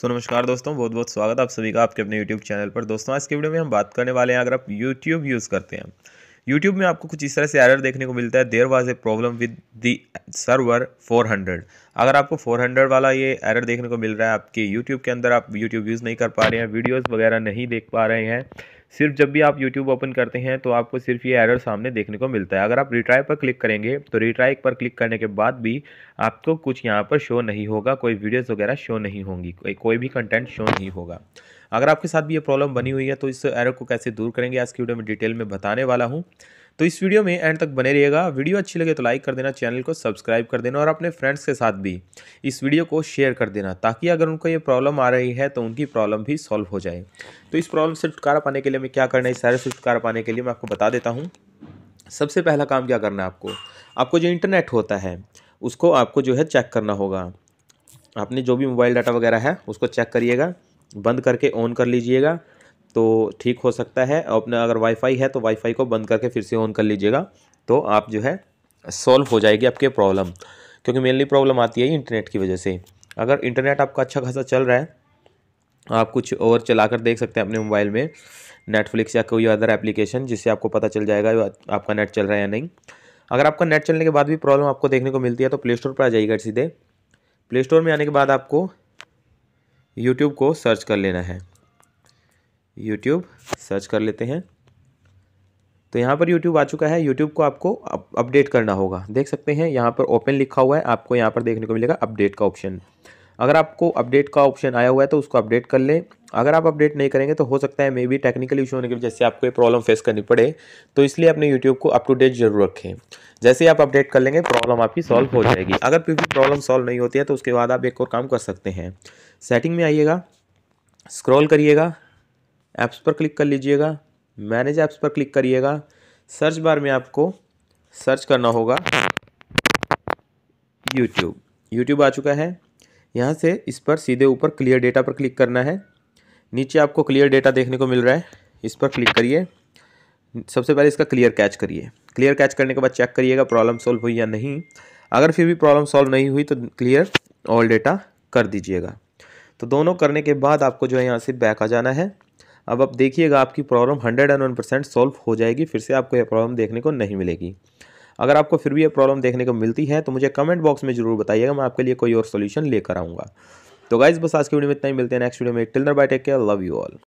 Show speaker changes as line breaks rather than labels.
सो नमस्कार दोस्तों बहुत बहुत स्वागत आप सभी का आपके अपने यूट्यूब चैनल पर दोस्तों आज के वीडियो में हम बात करने वाले हैं अगर आप यूट्यूब यूज़ करते हैं यूट्यूब में आपको कुछ इस तरह से एरर देखने को मिलता है there was a problem with the server 400 अगर आपको 400 वाला ये एरर देखने को मिल रहा है आपके यूट्यूब के अंदर आप यूट्यूब यूज़ नहीं कर पा रहे हैं वीडियोज़ वगैरह नहीं देख पा रहे हैं सिर्फ जब भी आप यूट्यूब ओपन करते हैं तो आपको सिर्फ ये एरर सामने देखने को मिलता है अगर आप रिट्राई पर क्लिक करेंगे तो रिट्राई पर क्लिक करने के बाद भी आपको कुछ यहाँ पर शो नहीं होगा कोई वीडियोज़ वगैरह शो नहीं होंगी कोई भी कंटेंट शो नहीं होगा अगर आपके साथ भी ये प्रॉब्लम बनी हुई है तो इस एरर को कैसे दूर करेंगे आज की वीडियो में डिटेल में बताने वाला हूँ तो इस वीडियो में एंड तक बने रहिएगा वीडियो अच्छी लगे तो लाइक कर देना चैनल को सब्सक्राइब कर देना और अपने फ्रेंड्स के साथ भी इस वीडियो को शेयर कर देना ताकि अगर उनको ये प्रॉब्लम आ रही है तो उनकी प्रॉब्लम भी सॉल्व हो जाए तो इस प्रॉब्लम से छुटकारा पाने के लिए मैं क्या करना है इस सारे से छुटकारा पाने के लिए मैं आपको बता देता हूँ सबसे पहला काम क्या करना है आपको आपको जो इंटरनेट होता है उसको आपको जो है चेक करना होगा आपने जो भी मोबाइल डाटा वगैरह है उसको चेक करिएगा बंद करके ऑन कर लीजिएगा तो ठीक हो सकता है अपना अगर वाईफाई है तो वाईफाई को बंद करके फिर से ऑन कर लीजिएगा तो आप जो है सॉल्व हो जाएगी आपके प्रॉब्लम क्योंकि मेनली प्रॉब्लम आती है इंटरनेट की वजह से अगर इंटरनेट आपका अच्छा खासा चल रहा है आप कुछ और चला कर देख सकते हैं अपने मोबाइल में नेटफ्लिक्स या कोई अदर एप्लीकेशन जिससे आपको पता चल जाएगा आपका नेट चल रहा है या नहीं अगर आपका नेट चलने के बाद भी प्रॉब्लम आपको देखने को मिलती है तो प्ले स्टोर पर आ जाइएगा सीधे प्ले स्टोर में आने के बाद आपको यूट्यूब को सर्च कर लेना है यूट्यूब सर्च कर लेते हैं तो यहाँ पर यूट्यूब आ चुका है यूट्यूब को आपको अपडेट करना होगा देख सकते हैं यहाँ पर ओपन लिखा हुआ है आपको यहाँ पर देखने को मिलेगा अपडेट का ऑप्शन अगर आपको अपडेट का ऑप्शन आया हुआ है तो उसको अपडेट कर लें अगर आप अपडेट नहीं करेंगे तो हो सकता है मे बी टेक्निकल इशू होने की वजह से आपको ये प्रॉब्लम फेस करनी पड़े तो इसलिए अपने यूट्यूब को अप टू डेट जरूर रखें जैसे ही आप अपडेट कर लेंगे प्रॉब्लम आपकी सॉल्व हो जाएगी अगर कोई भी प्रॉब्लम सॉल्व नहीं होती है तो उसके बाद आप एक और काम कर सकते हैं सेटिंग में आइएगा स्क्रॉल करिएगा ऐप्स पर क्लिक कर लीजिएगा मैनेज ऐप्स पर क्लिक करिएगा सर्च बार में आपको सर्च करना होगा यूट्यूब यूट्यूब आ चुका है यहाँ से इस पर सीधे ऊपर क्लियर डेटा पर क्लिक करना है नीचे आपको क्लियर डेटा देखने को मिल रहा है इस पर क्लिक करिए सबसे पहले इसका क्लियर कैच करिए क्लियर कैच करने के बाद चेक करिएगा प्रॉब्लम सॉल्व हुई या नहीं अगर फिर भी प्रॉब्लम सॉल्व नहीं हुई तो क्लियर ऑल डेटा कर दीजिएगा तो दोनों करने के बाद आपको जो है यहाँ से बैक आ जाना है अब आप देखिएगा आपकी problem hundred and one percent solve हो जाएगी फिर से आपको यह प्रॉब्लम देखने को नहीं मिलेगी अगर आपको फिर भी यह प्रॉब्लम देखने को मिलती है तो मुझे कमेंट बॉक्स में जरूर बताइएगा मैं आपके लिए कोई और सोल्यूशन लेकर आऊँगा तो गाइज बस आज की वीडियो में इतना ही मिलते हैं नेक्स्ट वीडियो में टिलर bye take care love you all